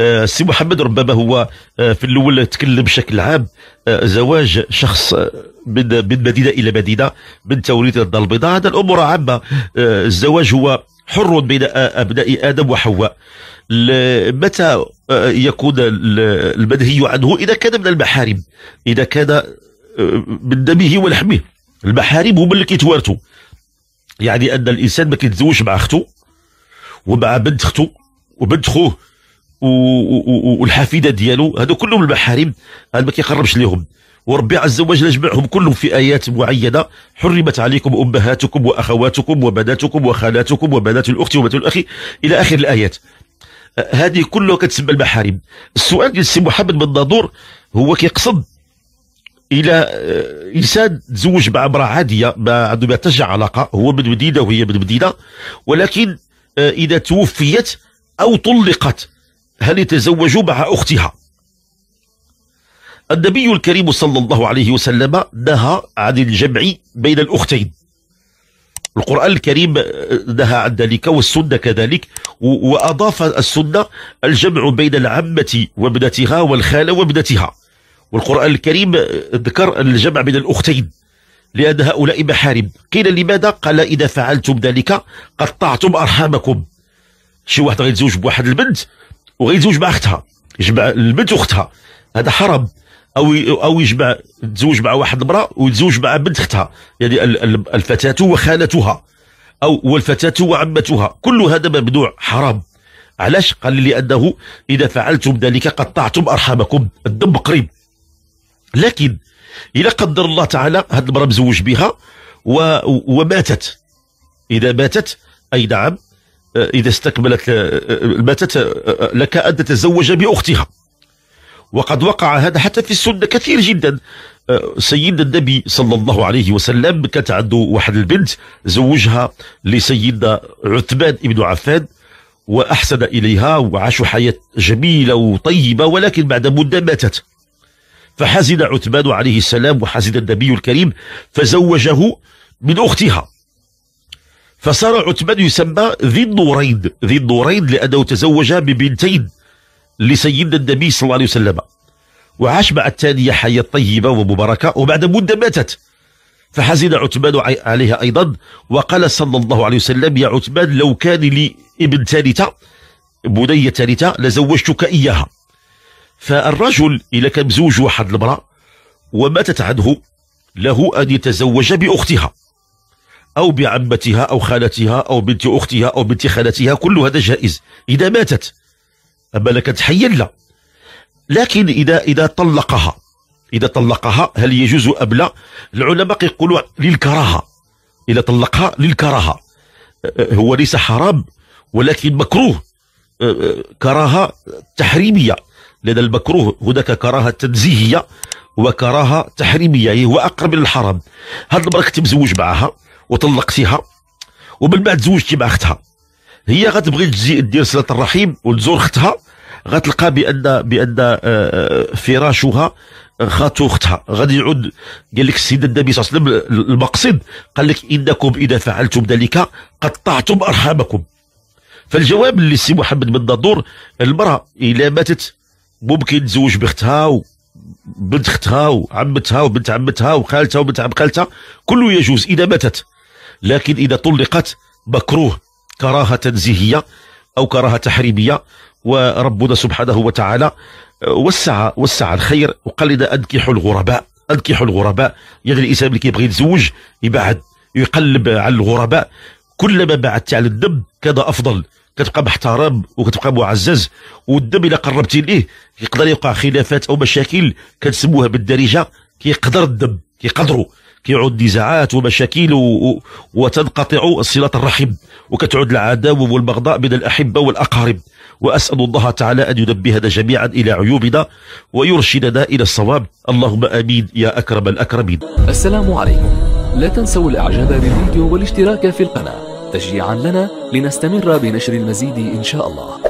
السي آه، محمد ربما هو آه، في الاول تكلم بشكل عام آه، زواج شخص من من مدينه الى مدينه من توريث الدار البيضاء هذا الامور عامه الزواج هو حر بين ابناء ادم وحواء متى يكون المنهي عنه اذا كان من المحارم اذا كان من دمه ولحمه المحارم هما اللي كيتوارثوا يعني ان الانسان ما كيتزوجش مع اخته ومع بنت اخته وبنت خوه والحفيده ديالو هادو كلهم المحارم هاد ما كيقربش ليهم وربي عز وجل جمعهم كلهم في ايات معينه حرمت عليكم امهاتكم واخواتكم وبناتكم وخالاتكم وبنات الاخت وبنات الاخ الى اخر الايات أه، هذه كلها كتسمى المحارم السؤال ديال السي محمد بن نادور هو كيقصد الى أه، انسان تزوج مع امراه عاديه ما عنده حتى تشجع علاقه هو من مدينه وهي من مدينه ولكن أه، اذا توفيت او طلقت هل يتزوج مع أختها النبي الكريم صلى الله عليه وسلم نهى عن الجمع بين الأختين القرآن الكريم نهى عن ذلك والسنة كذلك وأضاف السنة الجمع بين العمة وابنتها والخالة وابنتها والقرآن الكريم ذكر الجمع بين الأختين لأن هؤلاء محارم قيل لماذا؟ قال إذا فعلتم ذلك قطعتم أرحامكم شي واحد غيتزوج بواحد البنت وغير مع اختها يجمع البنت واختها هذا حرام او او يجمع تزوج مع واحد المراه ويتزوج مع بنت اختها يعني الفتاه وخالتها او والفتاه وعمتها كل هذا ممنوع حرام علاش قال لي لانه اذا فعلتم ذلك قطعتم ارحامكم الدم قريب لكن اذا قدر الله تعالى هذه المراه مزوج بها و... وماتت اذا ماتت اي نعم آه، إذا استقبلت البتة آه، آه، لك أن تتزوج بأختها وقد وقع هذا حتى في السنة كثير جدا سيدنا النبي صلى الله عليه وسلم كانت عنده واحد البنت زوجها لسيدنا عثمان بن عفان وأحسن إليها وعاشوا حياة جميلة وطيبة ولكن بعد مدة ماتت فحزن عثمان عليه السلام وحزن النبي الكريم فزوجه من أختها فصار عتبان يسمى ذي النورين ذي النورين لأنه تزوج ببنتين لسيدنا النبي صلى الله عليه وسلم وعاش مع الثانية حياة طيبة ومباركة وبعد مدة ماتت فحزن عثمان عليها أيضا وقال صلى الله عليه وسلم يا عثمان لو كان لي ابن ثالثة بنية ثالثة لزوجتك إياها فالرجل إذا كان مزوج واحد المرأة وماتت عنه له أن يتزوج بأختها أو بعمتها أو خالتها أو بنت أختها أو بنت خالتها كل هذا جائز إذا ماتت أما لك تحيا لا لكن إذا إذا طلقها إذا طلقها هل يجوز أم لا العلماء يقولوا للكراهة إذا طلقها للكراهة هو ليس حرام ولكن مكروه كراهة تحريمية لان المكروه هناك كراهة تنزيهية وكراهة تحريمية هو أقرب للحرام هذه المرأة كنت مزوج معها وطلقتيها ومن بعد تزوجتي مع اختها هي غتبغي تجي دير صله الرحيم وتزور اختها غتلقى بان بان آه، آه، فراشها خاتو اختها غادي يعود قال لك السيد النبي صلى الله عليه وسلم المقصد قال لك انكم اذا فعلتم ذلك قطعتم ارحامكم فالجواب اللي سي محمد بن دادور المراه الى ماتت ممكن تزوج باختها بنت اختها وعمتها وبنت عمتها وخالتها وبنت عم خالتها كله يجوز اذا ماتت لكن إذا طلقت مكروه كراهة تنزيهية أو كراهة تحريمية وربنا سبحانه وتعالى آه، وسع وسع الخير وقال لنا أنكحوا الغرباء أنكحوا الغرباء يعني الإنسان اللي كيبغي يتزوج يبعد يقلب على الغرباء كلما بعدت على الدم كذا أفضل كتبقى محترم وكتبقى معزز والدم الا قربتي ليه يقدر يوقع خلافات او مشاكل كنسموها بالدارجه كيقدر الدم كيقدروا كيعود نزاعات ومشاكل وتنقطع صلة الرحم وكتعود العداوة والبغضاء بين الأحبة والأقارب وأسأل الله تعالى أن ينبهنا جميعا إلى عيوبنا ويرشدنا إلى الصواب اللهم آمين يا أكرم الأكرمين السلام عليكم لا تنسوا الإعجاب بالفيديو والاشتراك في القناة تشجيعا لنا لنستمر بنشر المزيد إن شاء الله